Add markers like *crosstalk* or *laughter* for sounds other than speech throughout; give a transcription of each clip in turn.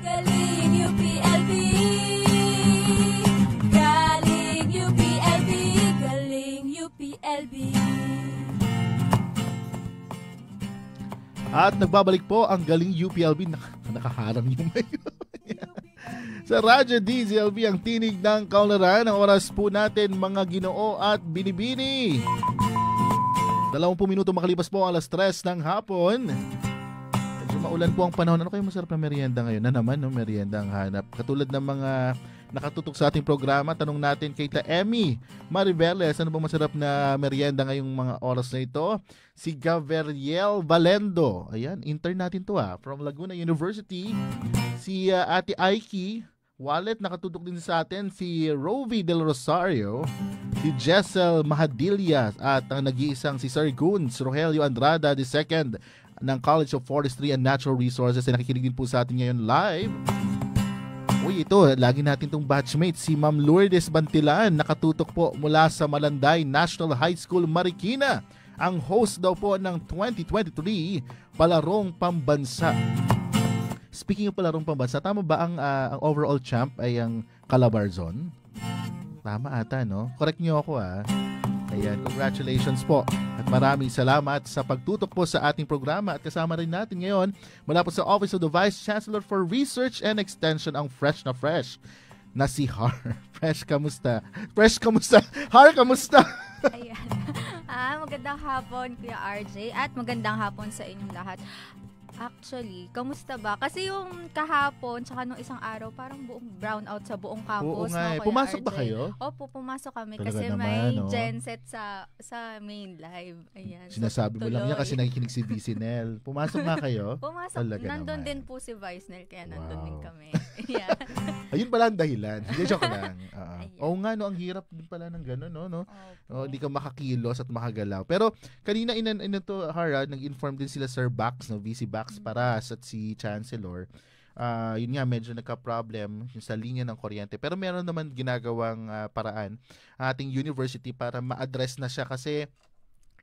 Galing UPLB Galing UPLB Galing UPLB At nagbabalik po ang galing UPLB na nakaharang yung ngayon. *laughs* Sa Radyo DZLB ang tinig ng kaunlaran ang oras po natin mga ginoo at binibini. 20 minuto makalipas po alas 3 ng hapon. Paulan diba, po ang panahon. Ano kayo masarap na merienda ngayon? Na naman, no? merienda ang hanap. Katulad ng mga nakatutok sa ating programa, tanong natin kay ta Emmy Maribeles, ano bang masarap na merienda ngayong mga oras na ito? Si Gabriel Valendo. Ayan, intern natin to ha. Ah. From Laguna University. Si uh, Ate Aiki Wallet, nakatutok din sa atin si Rovi Del Rosario, si Jessel Mahadillas at ang ah, nag-iisang si Sir Guns Rogelio Andrada II ng College of Forestry and Natural Resources ay nakikinig din po sa atin ngayon live. Uy, ito, lagi natin itong batchmate, si Ma'am Lourdes Bantilan, nakatutok po mula sa Malanday National High School, Marikina. Ang host daw po ng 2023 Palarong Pambansa. Speaking of Palarong Pambansa, tama ba ang, uh, ang overall champ ay ang Calabarzon? Tama ata, no? Correct nyo ako, ah. Ayan, congratulations po. At maraming salamat sa pagtutok po sa ating programa at kasama rin natin ngayon mula po sa Office of the Vice Chancellor for Research and Extension ang Fresh na Fresh na si Har. *laughs* Fresh, kamusta? Fresh, kamusta? Har, kamusta? *laughs* Ayan. Ah, magandang hapon, Kuya RJ, at magandang hapon sa inyong lahat. Actually, kamusta ba? Kasi yung kahapon, tsaka nung isang araw, parang buong brown out sa buong campus. Oo nga, eh. pumasok RJ. ba kayo? Opo, pumasok kami Talaga kasi naman, may no? genset sa sa main live. Ayan. Sinasabi so, mo lang yan kasi nakikinig si Vicinel. Pumasok nga kayo? *laughs* pumasok. Talaga nandun naman. din po si Vicinel, kaya nandun wow. din kami. *laughs* *laughs* yeah. Ayun pala ang dahilan. Hindi, joke *laughs* lang. Oo oh, nga, no, ang hirap din pala ng gano'n, no? no? Oh, hindi ka makakilos at makagalaw. Pero kanina, in, inan to, Hara, nag-inform din sila Sir Bax, no? VC Bax mm-hmm. Paras at si Chancellor. Uh, yun nga, medyo nagka-problem yung sa linya ng kuryente. Pero meron naman ginagawang uh, paraan ating university para ma-address na siya kasi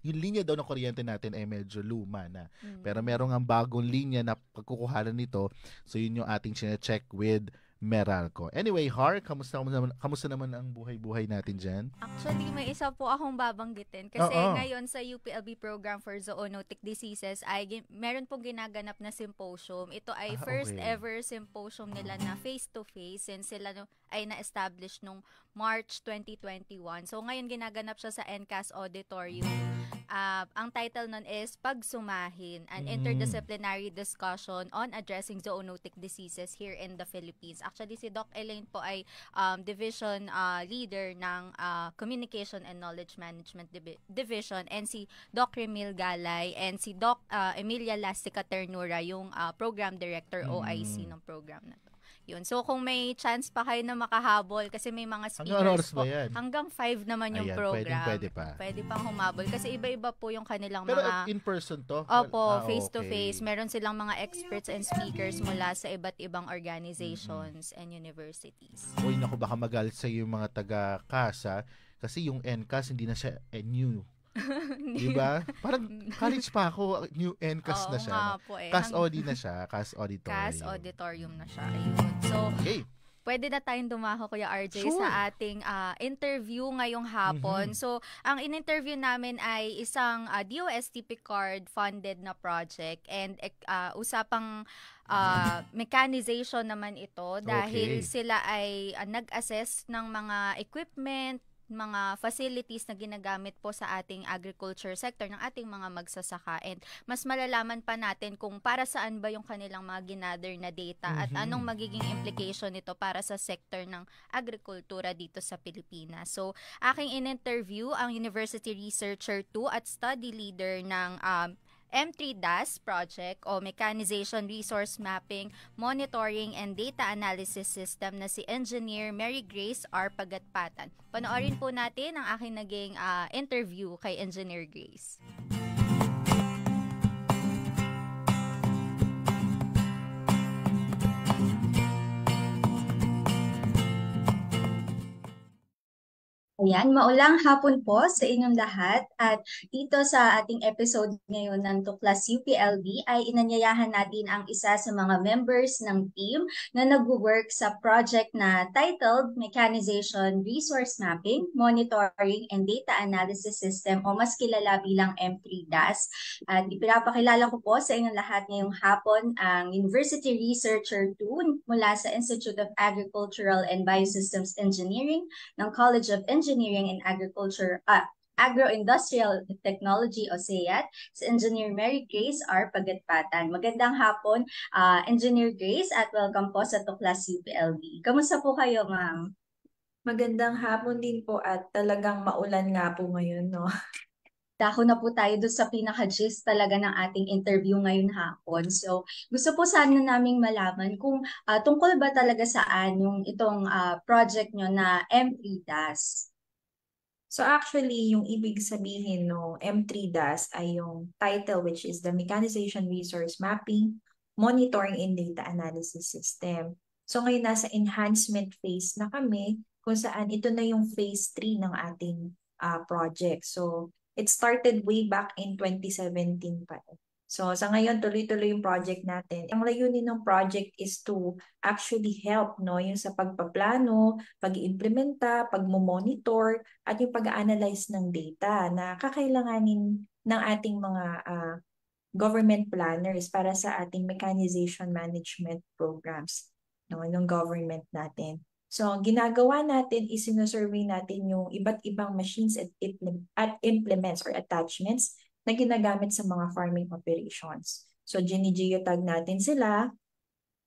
yung linya daw ng kuryente natin ay medyo luma na. Mm. Pero merong ang bagong linya na pagkukuhanan nito. So yun yung ating chine-check with Meralco. Anyway, Har, kamusta, kamusta, naman, kamusta naman ang buhay-buhay natin dyan? Actually, may isa po akong babanggitin. Kasi oh, oh. ngayon sa UPLB program for zoonotic diseases, ay meron pong ginaganap na symposium. Ito ay ah, first okay. ever symposium nila na face-to-face since sila no, ay na-establish nung March 2021. So ngayon ginaganap siya sa NCAS Auditorium Uh, ang title nun is Pagsumahin, an mm. interdisciplinary discussion on addressing zoonotic diseases here in the Philippines. Actually, si Doc Elaine po ay um, division uh, leader ng uh, Communication and Knowledge Management Divi- Division and si Doc Remil Galay and si Doc uh, Emilia Lastica Ternura, yung uh, program director mm. OIC ng program na to. Yun. So, kung may chance pa kayo na makahabol, kasi may mga speakers hanggang po, yan? hanggang 5 naman yung Ayan, program. Pwede, pwede pa. Pwede pang humabol. Kasi iba-iba po yung kanilang Pero mga... Pero in person to? Opo, ah, face-to-face. Meron silang mga experts and speakers mula sa iba't ibang organizations mm-hmm. and universities. Uy, naku, baka magalit sa yung mga taga-kasa kasi yung NCAS hindi na siya new *laughs* diba? Parang *laughs* college pa ako, new NCAS na siya. Oo, po eh. CAS Audi na siya, CAS Auditorium. CAS Auditorium na siya. Ayun. So, okay. Pwede na tayong dumako, Kuya RJ, sure. sa ating uh, interview ngayong hapon. Mm-hmm. So, ang in-interview namin ay isang uh, ah, DOST Picard funded na project and uh, usapang uh, mechanization naman ito dahil okay. sila ay uh, nag-assess ng mga equipment, mga facilities na ginagamit po sa ating agriculture sector ng ating mga magsasaka and mas malalaman pa natin kung para saan ba yung kanilang mga ginather na data mm-hmm. at anong magiging implication nito para sa sector ng agrikultura dito sa Pilipinas. So, aking in-interview ang university researcher 2 at study leader ng um, M3DAS project o Mechanization Resource Mapping, Monitoring and Data Analysis System na si Engineer Mary Grace R. Pagatpatan. Panoorin po natin ang aking naging uh, interview kay Engineer Grace. Ayan, maulang hapon po sa inyong lahat at dito sa ating episode ngayon ng Tuklas UPLB ay inanyayahan natin ang isa sa mga members ng team na nag-work sa project na titled Mechanization Resource Mapping, Monitoring and Data Analysis System o mas kilala bilang M3DAS. At ipinapakilala ko po sa inyong lahat ngayong hapon ang University Researcher 2 mula sa Institute of Agricultural and Biosystems Engineering ng College of Engineering Engineering and Agriculture uh, Agro-Industrial Technology o SEAT si Engineer Mary Grace R. Pagatpatan. Magandang hapon, uh, Engineer Grace at welcome po sa Tuklas UPLB. Kamusta po kayo, ma'am? Magandang hapon din po at talagang maulan nga po ngayon, no? Dako na po tayo doon sa pinaka-gist talaga ng ating interview ngayon hapon. So, gusto po sana naming malaman kung uh, tungkol ba talaga saan yung itong uh, project nyo na M3DAS. So actually, yung ibig sabihin no M3DAS ay yung title which is the Mechanization Resource Mapping, Monitoring and Data Analysis System. So ngayon nasa enhancement phase na kami kung saan ito na yung phase 3 ng ating uh, project. So it started way back in 2017 pa. So sa ngayon tuloy-tuloy yung project natin. Ang layunin ng project is to actually help no yung sa pagpaplano, pag implementa pagmo-monitor at yung pag-analyze ng data na kakailanganin ng ating mga uh, government planners para sa ating mechanization management programs no ng government natin. So, ang ginagawa natin is sinusurvey natin yung iba't ibang machines at, at implements or attachments na ginagamit sa mga farming operations. So, gini-geotag natin sila,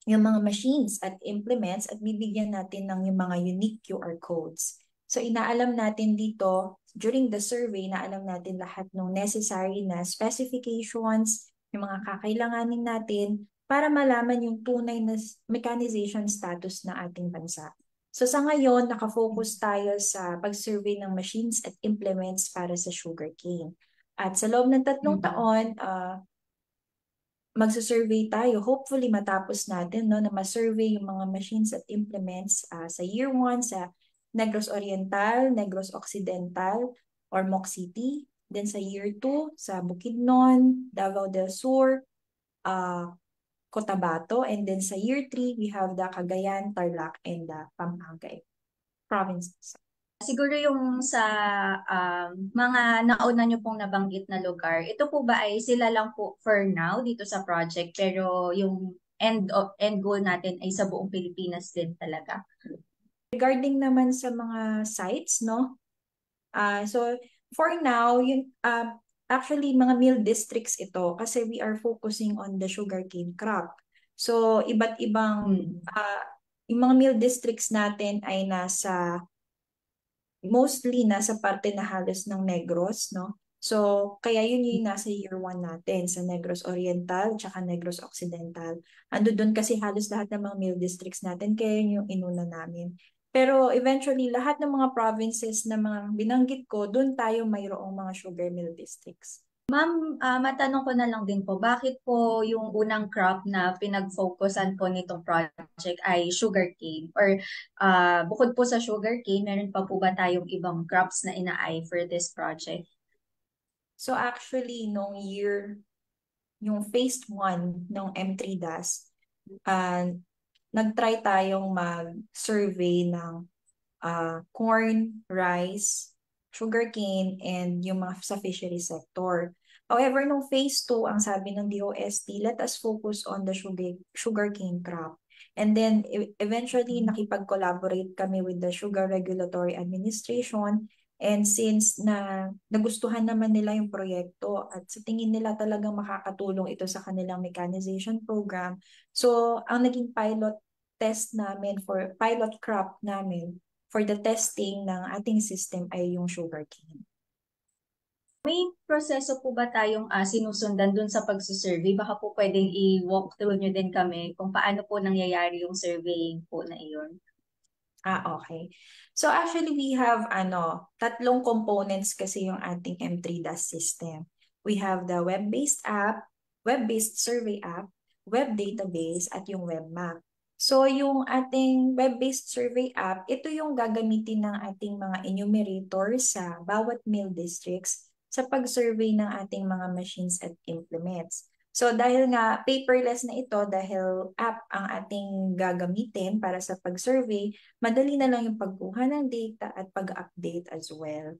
yung mga machines at implements at bibigyan natin ng yung mga unique QR codes. So, inaalam natin dito, during the survey, naalam natin lahat ng necessary na specifications, yung mga kakailanganin natin para malaman yung tunay na mechanization status ng ating bansa. So sa ngayon, nakafocus tayo sa pag-survey ng machines at implements para sa sugarcane. At sa loob ng tatlong mm-hmm. taon, uh, ah, magsasurvey tayo. Hopefully, matapos natin no, na masurvey yung mga machines at implements uh, sa year 1 sa Negros Oriental, Negros Occidental, or Moc City. Then sa year 2, sa Bukidnon, Davao del Sur, uh, Cotabato. And then sa year 3, we have the Cagayan, Tarlac, and the Pampanga provinces. Siguro yung sa um, mga nauna nyo pong nabanggit na lugar, ito po ba ay sila lang po for now dito sa project pero yung end of, end goal natin ay sa buong Pilipinas din talaga? Regarding naman sa mga sites, no? Uh, so for now, yun, uh, actually mga mill districts ito kasi we are focusing on the sugarcane crop. So iba't ibang uh, yung mga mill districts natin ay nasa mostly nasa parte na halos ng Negros, no? So, kaya yun yung nasa year 1 natin sa Negros Oriental tsaka Negros Occidental. Ando doon kasi halos lahat ng mga mill districts natin kaya yun yung inuna namin. Pero eventually, lahat ng mga provinces na mga binanggit ko, doon tayo mayroong mga sugar mill districts. Ma'am, uh, matanong ko na lang din po, bakit po yung unang crop na pinag-focusan po nitong project ay sugarcane? Or uh, bukod po sa sugarcane, meron pa po ba tayong ibang crops na ina-eye for this project? So actually, nung year, yung phase 1 ng M3DAS, uh, nag-try tayong mag-survey ng uh, corn, rice, sugarcane, and yung mga sa fishery sector. However, nung phase 2, ang sabi ng DOST, let us focus on the sugar, sugar cane crop. And then e, eventually mm-hmm. nakipag-collaborate kami with the Sugar Regulatory Administration and since na nagustuhan naman nila yung proyekto at sa tingin nila talagang makakatulong ito sa kanilang mechanization program. So ang naging pilot test namin for pilot crop namin for the testing ng ating system ay yung sugarcane. May proseso po ba tayong uh, sinusundan dun sa pagsusurvey? Baka po pwedeng i-walk through nyo din kami kung paano po nangyayari yung surveying po na iyon. Ah, okay. So actually we have ano, tatlong components kasi yung ating M3 DAS system. We have the web-based app, web-based survey app, web database at yung web map. So yung ating web-based survey app, ito yung gagamitin ng ating mga enumerator sa bawat mill districts sa pag-survey ng ating mga machines at implements. So dahil nga paperless na ito, dahil app ang ating gagamitin para sa pag-survey, madali na lang yung pagkuha ng data at pag-update as well.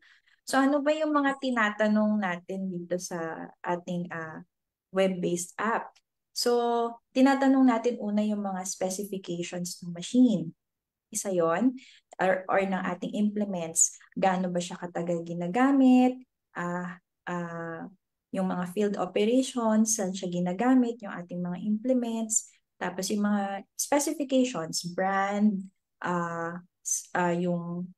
So ano ba yung mga tinatanong natin dito sa ating uh, web-based app? So tinatanong natin una yung mga specifications ng machine. Isa yon or, or ng ating implements, gaano ba siya katagal ginagamit, uh, uh, yung mga field operations, saan siya ginagamit, yung ating mga implements, tapos yung mga specifications, brand, uh, uh, yung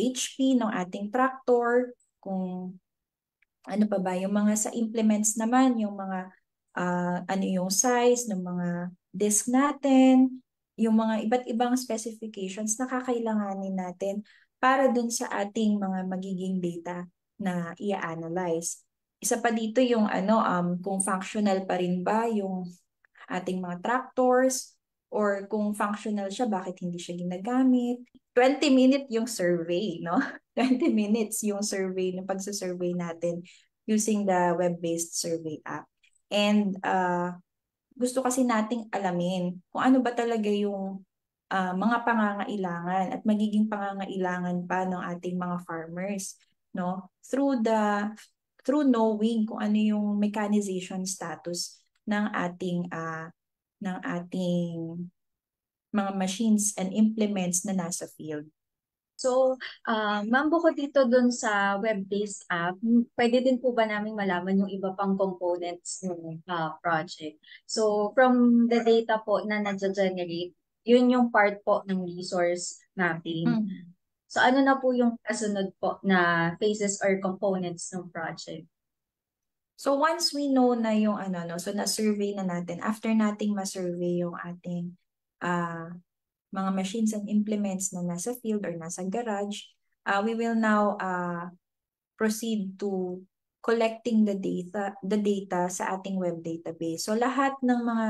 HP ng ating tractor, kung ano pa ba, yung mga sa implements naman, yung mga uh, ano yung size ng mga disk natin, yung mga iba't ibang specifications na kakailanganin natin para dun sa ating mga magiging data na i-analyze. Isa pa dito yung ano um kung functional pa rin ba yung ating mga tractors or kung functional siya bakit hindi siya ginagamit. 20 minute yung survey, no? 20 *laughs* minutes yung survey ng pagsa-survey natin using the web-based survey app. And uh, gusto kasi nating alamin kung ano ba talaga yung uh, mga pangangailangan at magiging pangangailangan pa ng ating mga farmers no? Through the through knowing kung ano yung mechanization status ng ating uh, ng ating mga machines and implements na nasa field. So, uh, ma'am, bukod dito dun sa web-based app, pwede din po ba namin malaman yung iba pang components ng uh, project? So, from the data po na na-generate, yun yung part po ng resource mapping. Mm. So ano na po yung kasunod po na phases or components ng project? So once we know na yung ano, no, so na-survey na natin, after nating ma-survey yung ating uh, mga machines and implements na nasa field or nasa garage, uh, we will now uh, proceed to collecting the data the data sa ating web database. So lahat ng mga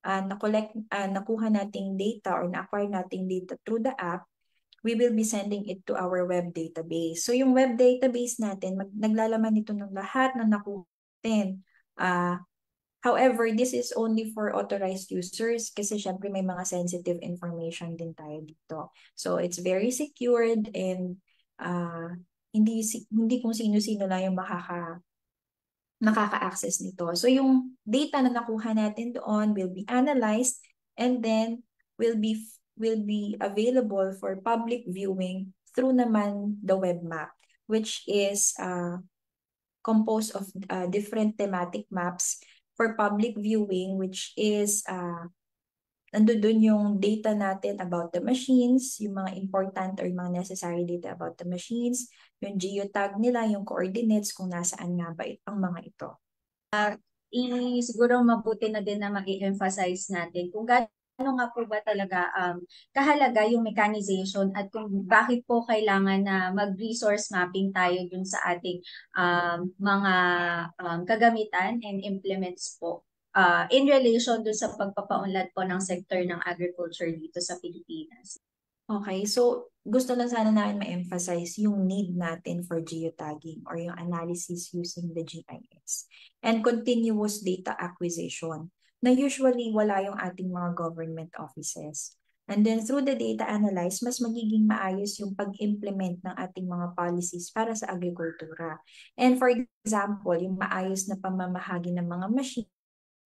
uh, na collect uh, nakuha nating data or na-acquire nating data through the app we will be sending it to our web database. So yung web database natin, mag, naglalaman ito ng lahat na nakuha natin. Uh, ah, however, this is only for authorized users kasi syempre may mga sensitive information din tayo dito. So it's very secured and uh, hindi hindi kung sino-sino lang yung makaka nakaka-access nito. So yung data na nakuha natin doon will be analyzed and then will be will be available for public viewing through naman the web map, which is uh, composed of uh, different thematic maps for public viewing, which is uh, nandoon yung data natin about the machines, yung mga important or yung mga necessary data about the machines, yung geotag nila, yung coordinates, kung nasaan nga ba ang mga ito. Uh, i siguro mabuti na din na ma-emphasize natin kung gano'n ano nga po ba talaga um, kahalaga yung mechanization at kung bakit po kailangan na mag-resource mapping tayo dun sa ating um, mga um, kagamitan and implements po uh, in relation dun sa pagpapaunlad po ng sector ng agriculture dito sa Pilipinas. Okay, so gusto lang sana namin ma-emphasize yung need natin for geotagging or yung analysis using the GIS and continuous data acquisition na usually wala yung ating mga government offices. And then through the data analyze, mas magiging maayos yung pag-implement ng ating mga policies para sa agrikultura. And for example, yung maayos na pamamahagi ng mga machine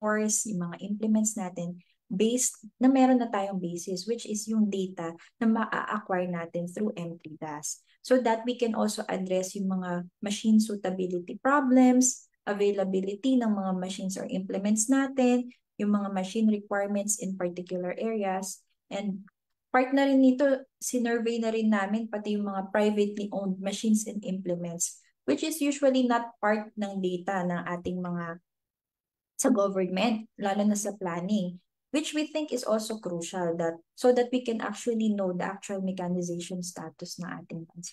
course, yung mga implements natin based na meron na tayong basis which is yung data na maa-acquire natin through M3DAS. So that we can also address yung mga machine suitability problems, availability ng mga machines or implements natin, yung mga machine requirements in particular areas. And part na rin nito, sinurvey na rin namin pati yung mga privately owned machines and implements, which is usually not part ng data ng ating mga sa government, lalo na sa planning, which we think is also crucial that so that we can actually know the actual mechanization status ng ating bansa.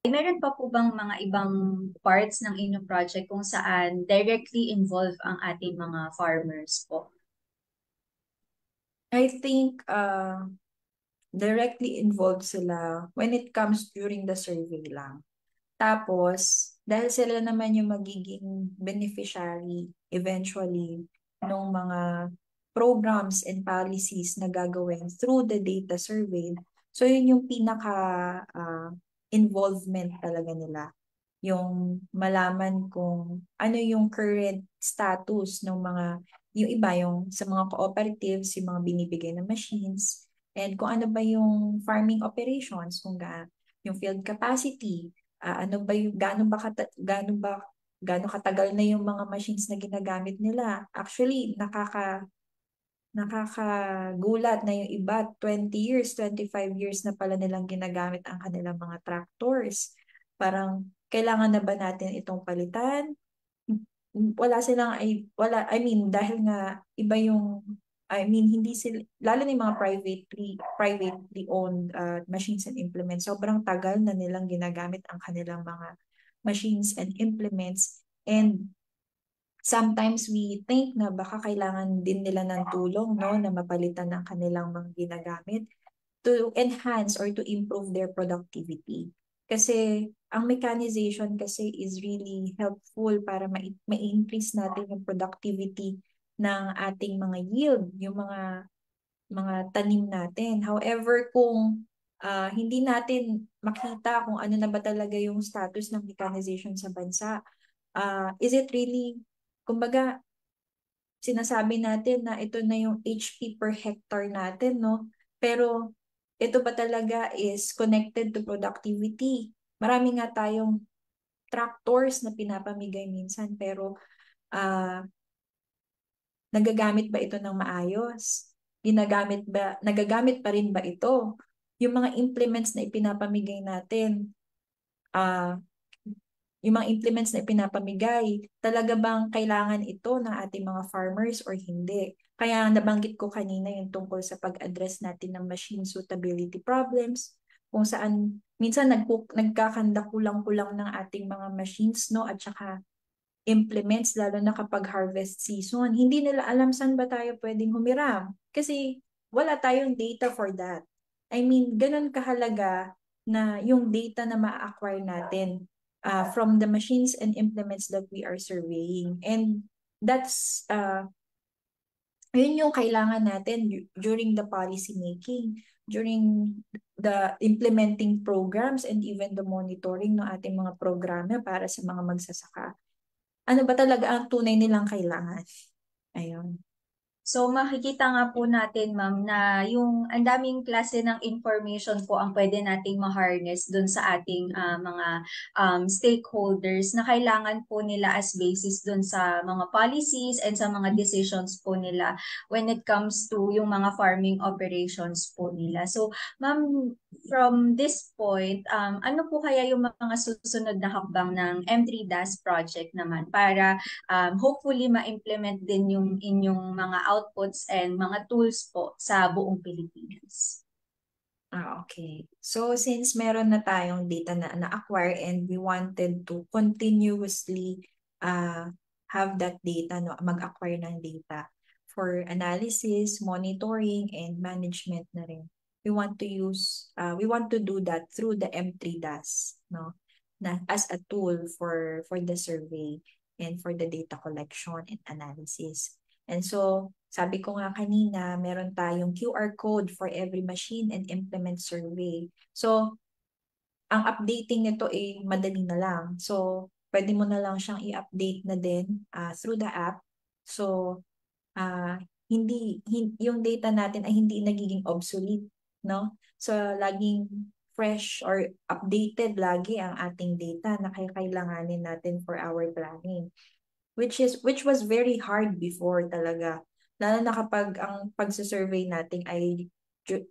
Ay, eh, meron pa po bang mga ibang parts ng inyong project kung saan directly involved ang ating mga farmers po? I think uh, directly involved sila when it comes during the survey lang. Tapos, dahil sila naman yung magiging beneficiary eventually ng mga programs and policies na gagawin through the data survey. So, yun yung pinaka uh, involvement talaga nila. Yung malaman kung ano yung current status ng mga, yung iba, yung sa mga cooperatives, yung mga binibigay ng machines, and kung ano ba yung farming operations, kung ga, yung field capacity, uh, ano ba yung, gaano ba, kata, gaano ba gaano katagal na yung mga machines na ginagamit nila. Actually, nakaka nakakagulat na yung iba 20 years, 25 years na pala nilang ginagamit ang kanilang mga tractors. Parang kailangan na ba natin itong palitan? Wala silang ay wala I mean dahil nga iba yung I mean hindi sila lalo na yung mga privately privately owned uh, machines and implements sobrang tagal na nilang ginagamit ang kanilang mga machines and implements and sometimes we think na baka kailangan din nila ng tulong no na mapalitan ang kanilang mga ginagamit to enhance or to improve their productivity. Kasi ang mechanization kasi is really helpful para ma-increase natin yung productivity ng ating mga yield, yung mga mga tanim natin. However, kung uh, hindi natin makita kung ano na ba talaga yung status ng mechanization sa bansa, uh, is it really kumbaga, sinasabi natin na ito na yung HP per hectare natin, no? Pero ito ba talaga is connected to productivity? Marami nga tayong tractors na pinapamigay minsan, pero uh, nagagamit ba ito ng maayos? Ginagamit ba, nagagamit pa rin ba ito? Yung mga implements na ipinapamigay natin, uh, yung mga implements na ipinapamigay, talaga bang kailangan ito ng ating mga farmers or hindi? Kaya nabanggit ko kanina yung tungkol sa pag-address natin ng machine suitability problems, kung saan minsan nagku- nagkakanda kulang-kulang ng ating mga machines no at saka implements lalo na kapag harvest season. Hindi nila alam saan ba tayo pwedeng humiram kasi wala tayong data for that. I mean, ganun kahalaga na yung data na ma-acquire natin uh, from the machines and implements that we are surveying. And that's, uh, yun yung kailangan natin during the policy making, during the implementing programs and even the monitoring ng ating mga programa para sa mga magsasaka. Ano ba talaga ang tunay nilang kailangan? Ayon. So makikita nga po natin ma'am na yung ang daming klase ng information po ang pwede nating ma-harness doon sa ating uh, mga um, stakeholders na kailangan po nila as basis doon sa mga policies and sa mga decisions po nila when it comes to yung mga farming operations po nila. So ma'am from this point, um, ano po kaya yung mga susunod na hakbang ng M3DAS project naman para um, hopefully ma-implement din yung inyong mga outputs and mga tools po sa buong Pilipinas? Ah, okay. So since meron na tayong data na na-acquire and we wanted to continuously uh, have that data, no, mag-acquire ng data for analysis, monitoring, and management na rin we want to use, uh, we want to do that through the M3 DAS, no? Na, as a tool for, for the survey and for the data collection and analysis. And so, sabi ko nga kanina, meron tayong QR code for every machine and implement survey. So, ang updating nito ay eh, madali na lang. So, pwede mo na lang siyang i-update na din uh, through the app. So, uh, hindi, hin- yung data natin ay hindi nagiging obsolete no? So, laging fresh or updated lagi ang ating data na kailanganin natin for our planning. Which is which was very hard before talaga. Lalo na kapag ang pagsusurvey natin ay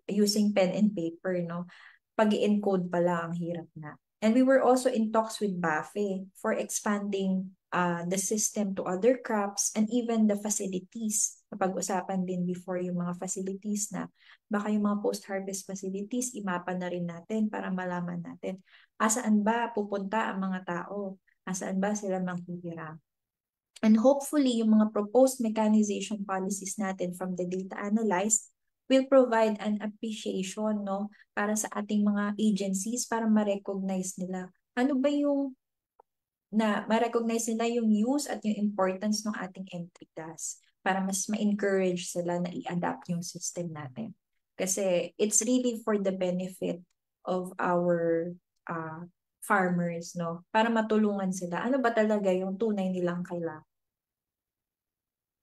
using pen and paper, no? Pag encode pala ang hirap na. And we were also in talks with BAFE for expanding uh, the system to other crops and even the facilities napag-usapan din before yung mga facilities na baka yung mga post-harvest facilities, imapa na rin natin para malaman natin asaan ba pupunta ang mga tao, asaan ba sila makikira. And hopefully, yung mga proposed mechanization policies natin from the data analyzed will provide an appreciation no para sa ating mga agencies para ma-recognize nila ano ba yung na ma-recognize nila yung use at yung importance ng ating entry task para mas ma-encourage sila na i-adapt yung system natin. Kasi it's really for the benefit of our uh, farmers, no? Para matulungan sila. Ano ba talaga yung tunay nilang kailangan?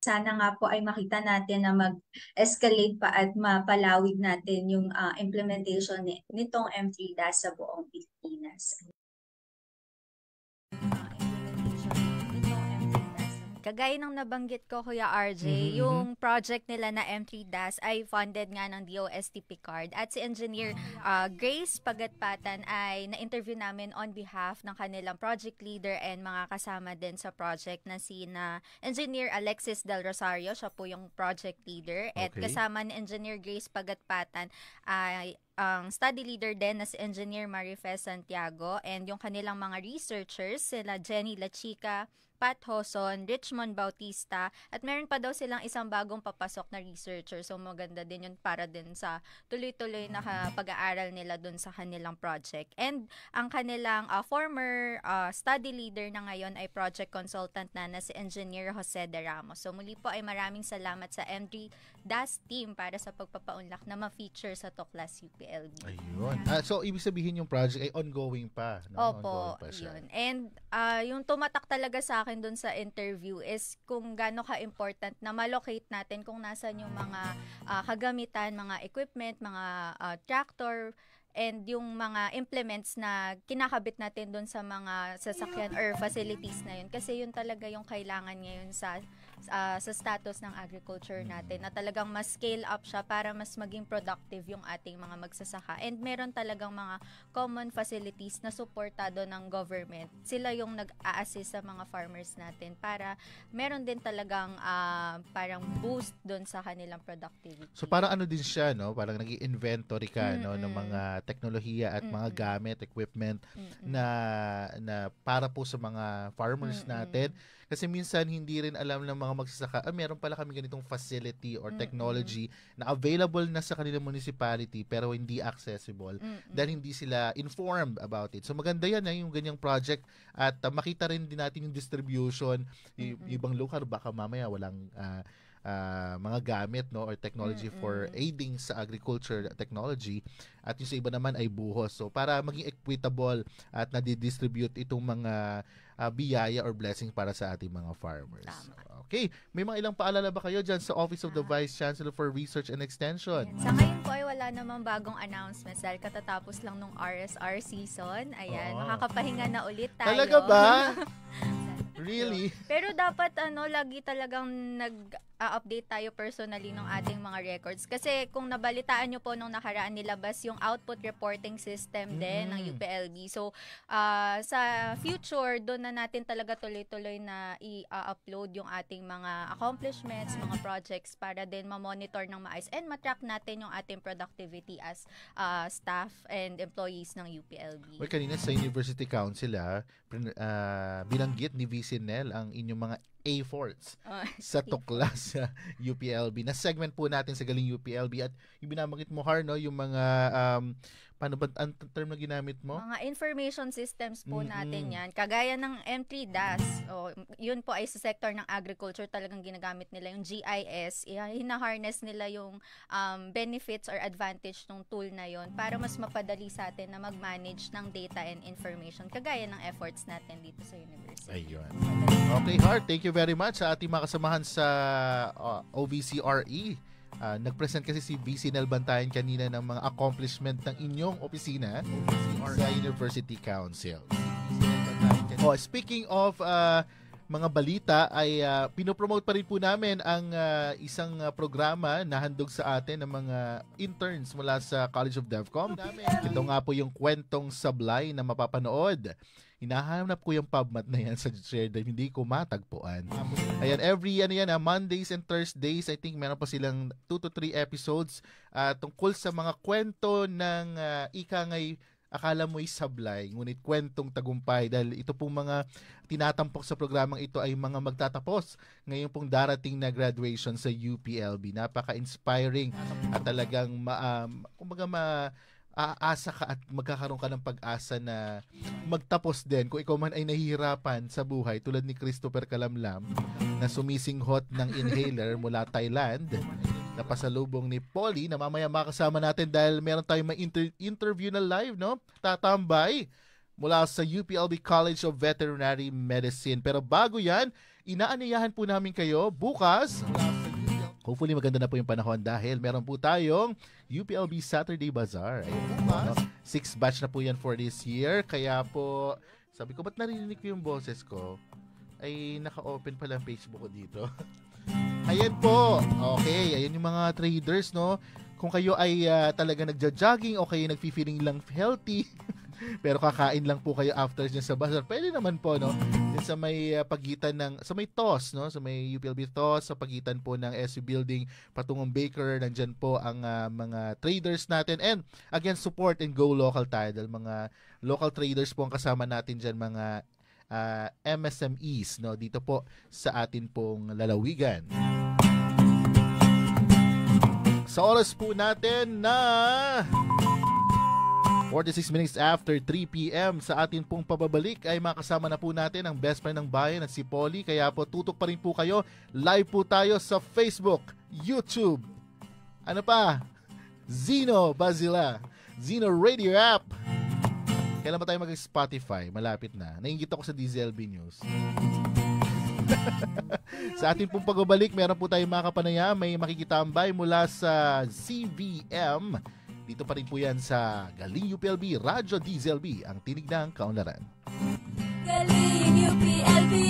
Sana nga po ay makita natin na mag-escalate pa at mapalawig natin yung uh, implementation nitong M3DAS sa buong Pilipinas. Kagaya ng nabanggit ko, Kuya RJ, mm-hmm, mm-hmm. yung project nila na M3 DAS ay funded nga ng DOST Picard. At si Engineer uh, Grace Pagatpatan ay na-interview namin on behalf ng kanilang project leader and mga kasama din sa project na sina Engineer Alexis Del Rosario. Siya po yung project leader. Okay. At kasama ni Engineer Grace Pagatpatan ay ang um, study leader din na si Engineer Marifes Santiago and yung kanilang mga researchers, sila Jenny Lachica, Pat Hoson, Richmond Bautista, at meron pa daw silang isang bagong papasok na researcher. So maganda din yun para din sa tuloy-tuloy na pag-aaral nila dun sa kanilang project. And ang kanilang uh, former uh, study leader na ngayon ay project consultant na na si Engineer Jose De Ramos. So muli po ay maraming salamat sa MD DAS team para sa pagpapaunlak na ma-feature sa Toklas UPLB. Ayun. Yeah. Uh, so, ibig sabihin yung project ay ongoing pa. No? Opo, ongoing pa siya. yun. And uh, yung tumatak talaga sa akin dun sa interview is kung gaano ka-important na malocate natin kung nasan yung mga uh, kagamitan, mga equipment, mga uh, tractor, and yung mga implements na kinakabit natin doon sa mga sasakyan or facilities na yun kasi yun talaga yung kailangan ngayon sa uh, sa status ng agriculture mm. natin na talagang mas scale up siya para mas maging productive yung ating mga magsasaka. And meron talagang mga common facilities na suportado ng government. Sila yung nag-a-assist sa mga farmers natin para meron din talagang uh, parang boost doon sa kanilang productivity. So parang ano din siya no, parang nag-inventory ka no ng mga teknolohiya at mm-hmm. mga gamit, equipment mm-hmm. na na para po sa mga farmers mm-hmm. natin kasi minsan hindi rin alam ng mga mga magsasaka, ah, meron pala kami ganitong facility or technology mm-hmm. na available na sa kanilang municipality pero hindi accessible mm-hmm. dahil hindi sila informed about it. So maganda yan, eh, yung ganyang project at uh, makita rin din natin yung distribution, mm-hmm. ibang lugar baka mamaya walang uh, uh, mga gamit no or technology mm-hmm. for aiding sa agriculture technology at yung sa iba naman ay buhos. So para maging equitable at na nadidistribute itong mga uh, biyaya or blessing para sa ating mga farmers. so, Okay, may mga ilang paalala ba kayo diyan sa Office of the ah. Vice Chancellor for Research and Extension? Sa ngayon po ay wala namang bagong announcements dahil katatapos lang nung RSR season. Ayan, oh. makakapahinga na ulit tayo. Talaga ba? *laughs* really? Pero dapat ano, lagi talagang nag uh-update tayo personally ng ating mga records. Kasi kung nabalitaan nyo po nung nakaraan nilabas yung output reporting system mm. din ng mm. UPLB. So, uh, sa future, doon na natin talaga tuloy-tuloy na i-upload yung ating mga accomplishments, mga projects para din ma-monitor ng maayos and matrack natin yung ating productivity as uh, staff and employees ng UPLB. Well, kanina sa University Council, ah, uh, binanggit ni VC ang inyong mga A-Forts uh, sa tukla UPLB. Na segment po natin sa Galing UPLB at yung binamagit mo, Har, no, yung mga um, paano ba ang term na ginamit mo? Mga information systems po mm-hmm. natin yan. Kagaya ng M3 DAS. O, yun po ay sa sector ng agriculture talagang ginagamit nila yung GIS. Hinaharness nila yung um, benefits or advantage ng tool na yon para mas mapadali sa atin na mag-manage ng data and information. Kagaya ng efforts natin dito sa university. Ayun. Okay, Heart, Thank you very much sa ating makasamahan sa uh, OVCRE. Uh, nag-present kasi si BC Nalbantayan kanina ng mga accomplishment ng inyong opisina sa University Council. Oh, speaking of uh, mga balita ay uh, pinopromote pa rin po namin ang uh, isang uh, programa na handog sa atin ng mga interns mula sa College of DevCom. Ito nga po yung kwentong sablay na mapapanood. Hinahanap ko yung PubMat na yan sa share drive, hindi ko matagpuan. Ayan, every ano yan, uh, Mondays and Thursdays, I think meron pa silang 2 to 3 episodes uh, tungkol sa mga kwento ng uh, ikangay akala mo ay sablay, ngunit kwentong tagumpay dahil ito pong mga tinatampok sa programang ito ay mga magtatapos ngayon pong darating na graduation sa UPLB. Napaka-inspiring at talagang ma, um, kumbaga ma, aasa ka at magkakaroon ka ng pag-asa na magtapos din kung ikaw man ay nahihirapan sa buhay tulad ni Christopher Kalamlam na sumisinghot ng inhaler mula Thailand na pasalubong ni Polly na mamaya makasama natin dahil meron tayong may inter- interview na live, no? Tatambay mula sa UPLB College of Veterinary Medicine. Pero bago yan, inaanyayahan po namin kayo bukas. Hopefully maganda na po yung panahon dahil meron po tayong UPLB Saturday Bazaar. Ayun po, no? Six batch na po yan for this year. Kaya po, sabi ko, ba't narinig ko yung boses ko? Ay, naka-open pala ang Facebook ko dito. *laughs* Ayan po. Okay, ayan yung mga traders, no? Kung kayo ay uh, talaga nagja-jogging o kayo nagfi-feeling lang healthy, *laughs* pero kakain lang po kayo after dyan sa bazaar, pwede naman po, no? Dyan sa may uh, pagitan ng, sa may TOS, no? Sa may UPLB TOS, sa pagitan po ng SU Building, patungong Baker, nandyan po ang uh, mga traders natin. And again, support and go local tayo dahil mga local traders po ang kasama natin dyan, mga uh, ah, MSMEs no dito po sa atin pong lalawigan. Sa oras po natin na 46 minutes after 3 p.m. sa atin pong pababalik ay makasama na po natin ang best friend ng bayan at si Polly. Kaya po tutok pa rin po kayo. Live po tayo sa Facebook, YouTube, ano pa? Zino Bazila, Zino Radio App, Kailan ba tayo mag-Spotify? Malapit na. Naingit ako sa DZLB News. *laughs* sa ating pong pagbabalik, meron po tayong mga kapanaya. May makikitambay mula sa CVM. Dito pa rin po yan sa Galing UPLB, Radyo DZLB, ang tinig ng kaunlaran. Galing UPLB